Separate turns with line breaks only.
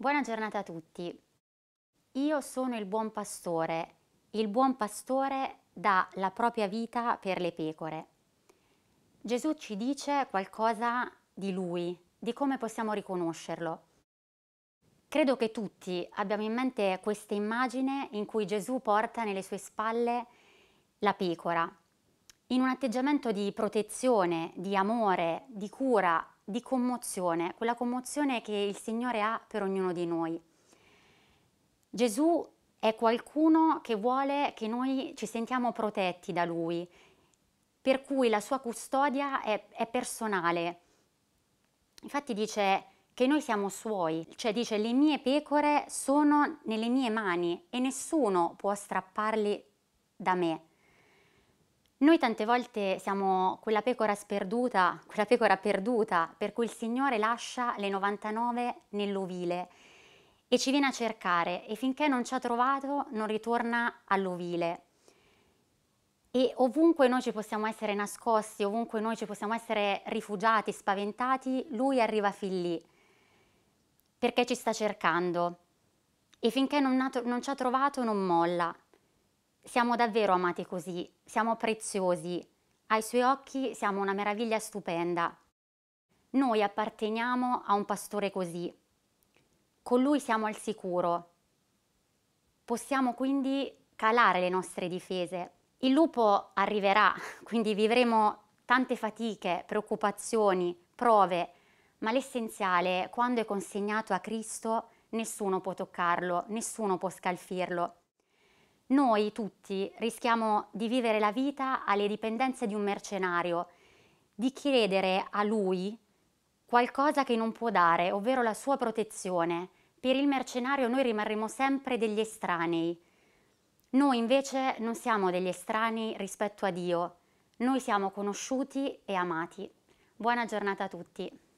Buona giornata a tutti. Io sono il buon pastore. Il buon pastore dà la propria vita per le pecore. Gesù ci dice qualcosa di lui, di come possiamo riconoscerlo. Credo che tutti abbiamo in mente questa immagine in cui Gesù porta nelle sue spalle la pecora, in un atteggiamento di protezione, di amore, di cura di commozione, quella commozione che il Signore ha per ognuno di noi. Gesù è qualcuno che vuole che noi ci sentiamo protetti da Lui, per cui la sua custodia è, è personale. Infatti dice che noi siamo suoi, cioè dice le mie pecore sono nelle mie mani e nessuno può strapparli da me. Noi tante volte siamo quella pecora sperduta, quella pecora perduta, per cui il Signore lascia le 99 nell'ovile e ci viene a cercare e finché non ci ha trovato non ritorna all'ovile. E ovunque noi ci possiamo essere nascosti, ovunque noi ci possiamo essere rifugiati, spaventati, Lui arriva fin lì perché ci sta cercando e finché non, ha, non ci ha trovato non molla. Siamo davvero amati così, siamo preziosi, ai suoi occhi siamo una meraviglia stupenda. Noi apparteniamo a un pastore così, con lui siamo al sicuro. Possiamo quindi calare le nostre difese. Il lupo arriverà, quindi vivremo tante fatiche, preoccupazioni, prove, ma l'essenziale, quando è consegnato a Cristo, nessuno può toccarlo, nessuno può scalfirlo. Noi tutti rischiamo di vivere la vita alle dipendenze di un mercenario, di chiedere a lui qualcosa che non può dare, ovvero la sua protezione. Per il mercenario noi rimarremo sempre degli estranei. Noi invece non siamo degli estranei rispetto a Dio, noi siamo conosciuti e amati. Buona giornata a tutti.